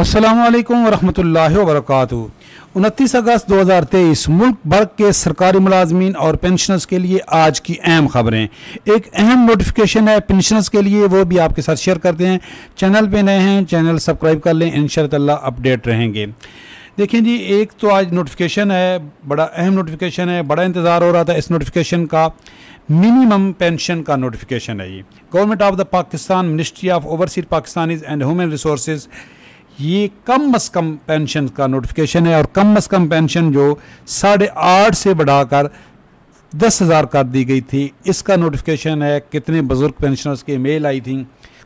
अस्सलाम वालेकुम वरहमतुल्लाहि वबरकू 29 अगस्त तेईस मुल्क भर के सरकारी मुलाजमीन और पेंशनर्स के लिए आज की अहम खबरें एक अहम नोटिफिकेशन है पेंशनर्स के लिए वो भी आपके साथ शेयर करते हैं चैनल पे नए हैं चैनल सब्सक्राइब कर लें इन अपडेट रहेंगे देखिए जी एक तो आज नोटिफिकेशन है बड़ा अहम नोटिफिकेशन है बड़ा इंतज़ार हो रहा था इस नोटिफिकेशन का मिनिमम पेंशन का नोटिफिकेशन है ये government of the Pakistan ministry of overseas Pakistanis and human resource ये कम अज कम पेंशन का नोटिफिकेशन है और कम अज कम पेंशन जो साढ़े आठ से बढ़ाकर दस हज़ार कर दी गई थी इसका नोटिफिकेशन है कितने बुज़ुर्ग पेंशनर्स के मेल आई थी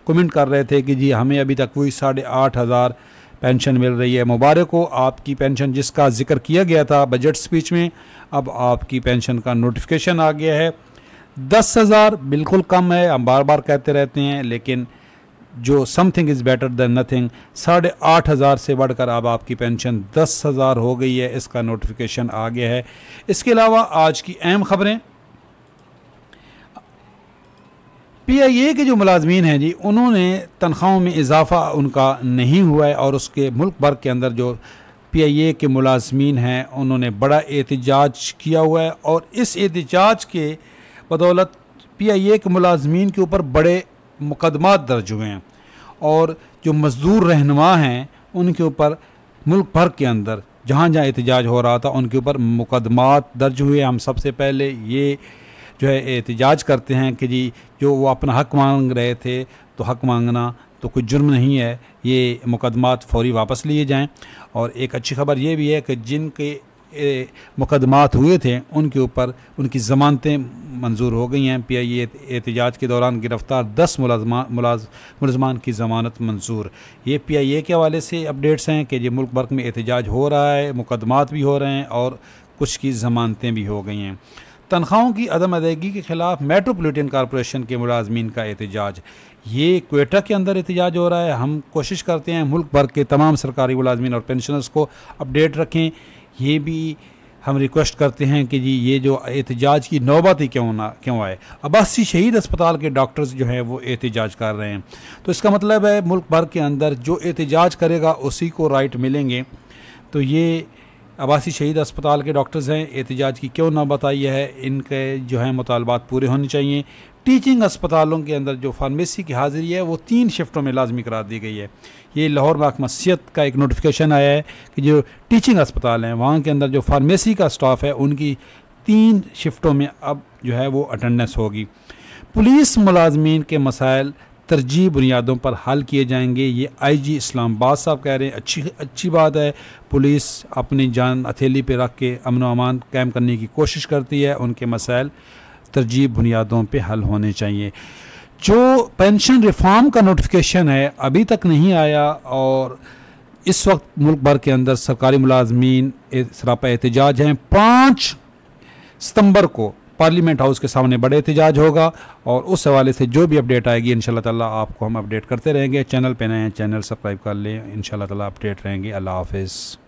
कमेंट कर रहे थे कि जी हमें अभी तक कोई साढ़े आठ हज़ार पेंशन मिल रही है मुबारक हो आपकी पेंशन जिसका जिक्र किया गया था बजट स्पीच में अब आपकी पेंशन का नोटिफिकेशन आ गया है दस हज़ार बिल्कुल कम है हम बार बार कहते रहते हैं लेकिन जो something is better than nothing साढ़े आठ हज़ार से बढ़कर अब आपकी पेंशन दस हज़ार हो गई है इसका नोटिफिकेशन आ गया है इसके अलावा आज की अहम ख़बरें पी आई ए के जो मुलाजमीन हैं जी उन्होंने तनख्वाहों में इजाफ़ा उनका नहीं हुआ है और उसके मुल्क भर के अंदर जो पी आई ए के मुलाजमीन हैं उन्होंने बड़ा एहतजाज किया हुआ है और इस एहतजाज के बदौलत पी आई ए के मुलाजमीन के ऊपर बड़े मुकदमा दर्ज हुए हैं और जो मज़दूर रहनमा हैं उनके ऊपर मुल्क भर के अंदर जहाँ जहाँ एहतजाज हो रहा था उनके ऊपर मुकदमात दर्ज हुए हम सबसे पहले ये जो है एहतजाज करते हैं कि जी जो वो अपना हक मांग रहे थे तो हक मांगना तो कोई जुर्म नहीं है ये मुकदमात फौरी वापस लिए जाएं और एक अच्छी खबर ये भी है कि जिनके मुकदमात हुए थे उनके ऊपर उनकी ज़मानतें मंजूर हो गई हैं पी आई एहतजाज के दौरान गिरफ़्तार दस मुलजमान की ज़मानत मंजूर ये पी आई ए के हवाले से अपडेट्स हैं कि ये मुल्क भर में एहतजाज हो रहा है मुकदमात भी हो रहे हैं और कुछ की ज़मानतें भी हो गई हैं तनख्वाहों की अदम अदायगी के खिलाफ मेट्रोपोलिटन कॉरपोरेशन के मुलाजमीन का एहतजाज ये क्वेटा के अंदर एहतजाज हो रहा है हम कोशिश करते हैं मुल्क भर के तमाम सरकारी मुलाजमीन और पेंशनर्स को अपडेट रखें ये भी हम रिक्वेस्ट करते हैं कि जी ये जो एहतजाज की नौबत ही क्यों ना क्यों आए अबासी शहीद अस्पताल के डॉक्टर्स जो हैं वो एहतजाज कर रहे हैं तो इसका मतलब है मुल्क भर के अंदर जो एहतजाज करेगा उसी को राइट मिलेंगे तो ये आबासी शहीद अस्पताल के डॉक्टर्स हैं एहतजाज की क्यों ना बताई है इनके जो है मुतालबात पूरे होने चाहिए टीचिंग अस्पतालों के अंदर जो फार्मेसी की हाज़िरी है वो तीन शिफ्टों में लाजमी करार दी गई है ये लाहौर महकमा का एक नोटिफिकेशन आया है कि जो टीचिंग अस्पताल हैं वहाँ के अंदर जो फार्मेसी का स्टाफ है उनकी तीन शिफ्टों में अब जो है वो अटेंडेंस होगी पुलिस मुलाजमीन के मसाइल तरजीह बुनियादों पर हल किए जाएंगे ये आईजी इस्लामाबाद साहब कह रहे हैं अच्छी अच्छी बात है पुलिस अपनी जान हथेली पे रख के अमन अमान कायम करने की कोशिश करती है उनके मसाइल तरजीह बुनियादों पे हल होने चाहिए जो पेंशन रिफॉर्म का नोटिफिकेशन है अभी तक नहीं आया और इस वक्त मुल्क भर के अंदर सरकारी मुलाजमीन सरापा एहतजाज हैं पाँच सितंबर को पार्लियामेंट हाउस के सामने बड़े एहतजाज होगा और उस हवाले से जो भी अपडेट आएगी इन ताला आपको हम अपडेट करते रहेंगे चैनल पर नए चैनल सब्सक्राइब कर लें इन ताला अपडेट रहेंगे अल्लाह हाफिज़